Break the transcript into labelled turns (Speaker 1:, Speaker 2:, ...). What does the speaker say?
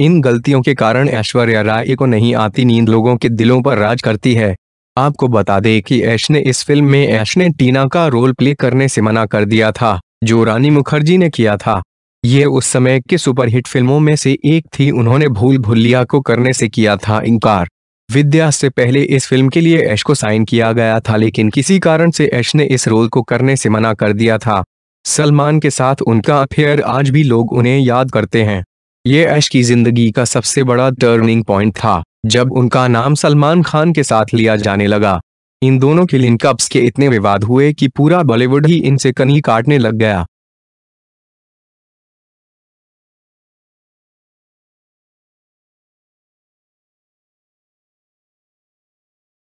Speaker 1: इन गलतियों के कारण ऐश्वर्या राय को नहीं आती नींद लोगों के दिलों पर राज करती है आपको बता दें कि ऐश ने इस फिल्म में ऐश ने टीना का रोल प्ले करने से मना कर दिया था जो रानी मुखर्जी ने किया था ये उस समय के सुपरहिट फिल्मों में से एक थी उन्होंने भूल भुलिया को करने से किया था इनकार विद्या से पहले इस फिल्म के लिए ऐश को साइन किया गया था लेकिन किसी कारण से ऐश ने इस रोल को करने से मना कर दिया था सलमान के साथ उनका अफेयर आज भी लोग उन्हें याद करते हैं ये ऐश की जिंदगी का सबसे बड़ा टर्निंग पॉइंट था जब उनका नाम सलमान खान के साथ लिया जाने लगा इन दोनों के लिंकअप्स के इतने विवाद हुए कि पूरा बॉलीवुड ही इनसे कनी काटने लग गया